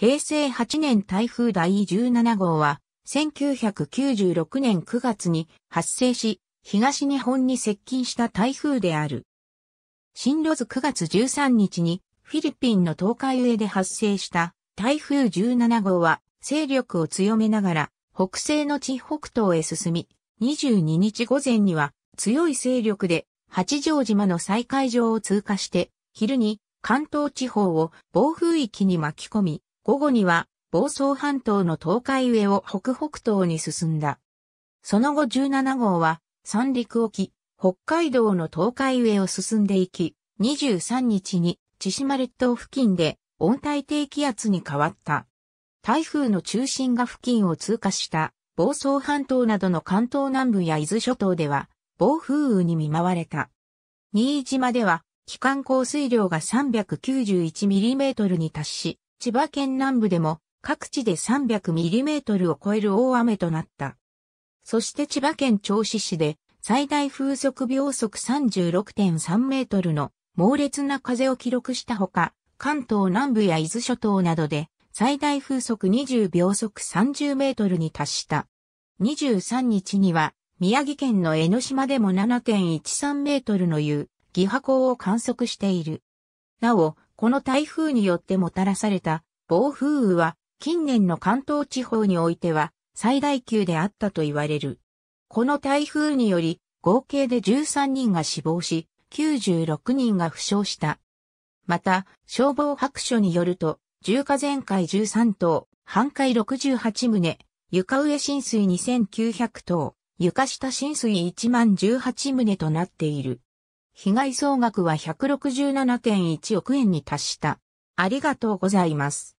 平成8年台風第17号は、1996年9月に発生し、東日本に接近した台風である。進路図9月13日にフィリピンの東海上で発生した台風17号は勢力を強めながら北西の地北東へ進み、22日午前には強い勢力で八丈島の再海上を通過して昼に関東地方を暴風域に巻き込み、午後には房総半島の東海上を北北東に進んだ。その後17号は三陸沖、北海道の東海上を進んでいき、23日に千島列島付近で温帯低気圧に変わった。台風の中心が付近を通過した房総半島などの関東南部や伊豆諸島では暴風雨に見舞われた。新島では期間降水量が3 9 1トルに達し、千葉県南部でも各地で3 0 0トルを超える大雨となった。そして千葉県銚子市で最大風速秒速36.3メートルの猛烈な風を記録したほか、関東南部や伊豆諸島などで最大風速20秒速30メートルに達した。23日には宮城県の江ノ島でも7.13メートルの湯、義波港を観測している。なお、この台風によってもたらされた暴風雨は近年の関東地方においては最大級であったと言われる。この台風により合計で13人が死亡し96人が負傷した。また、消防白書によると、重火全壊13棟、半壊68棟、床上浸水2900棟、床下浸水1万18棟となっている。被害総額は167.1億円に達した。ありがとうございます。